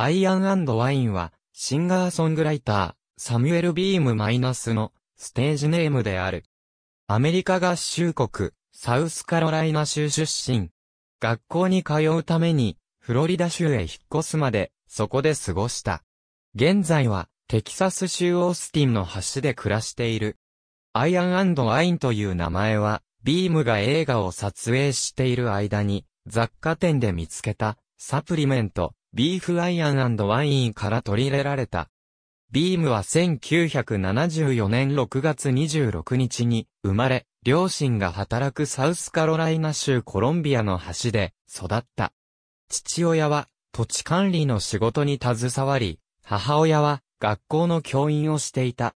アイアンワインは、シンガーソングライター、サミュエル・ビーム・マイナスのステージネームである。アメリカ合衆国、サウスカロライナ州出身。学校に通うために、フロリダ州へ引っ越すまで、そこで過ごした。現在は、テキサス州オースティンの橋で暮らしている。アイアンワインという名前は、ビームが映画を撮影している間に、雑貨店で見つけた、サプリメント、ビーフアイアンワインから取り入れられた。ビームは1974年6月26日に生まれ、両親が働くサウスカロライナ州コロンビアの橋で育った。父親は土地管理の仕事に携わり、母親は学校の教員をしていた。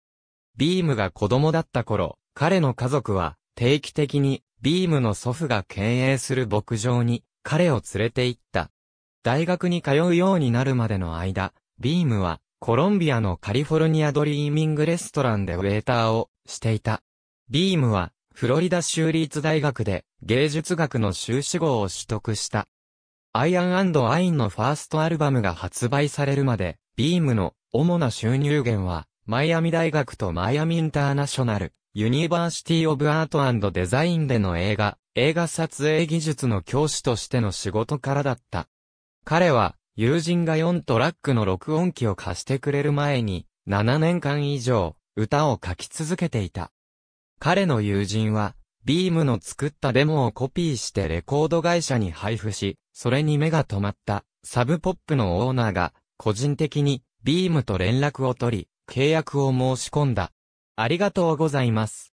ビームが子供だった頃、彼の家族は定期的にビームの祖父が経営する牧場に彼を連れて行った。大学に通うようになるまでの間、ビームはコロンビアのカリフォルニアドリーミングレストランでウェーターをしていた。ビームはフロリダ州立大学で芸術学の修士号を取得した。アイアンアインのファーストアルバムが発売されるまで、ビームの主な収入源は、マイアミ大学とマイアミインターナショナル、ユニバーシティオブアートデザインでの映画、映画撮影技術の教師としての仕事からだった。彼は、友人が4トラックの録音機を貸してくれる前に、7年間以上、歌を書き続けていた。彼の友人は、ビームの作ったデモをコピーしてレコード会社に配布し、それに目が止まったサブポップのオーナーが、個人的にビームと連絡を取り、契約を申し込んだ。ありがとうございます。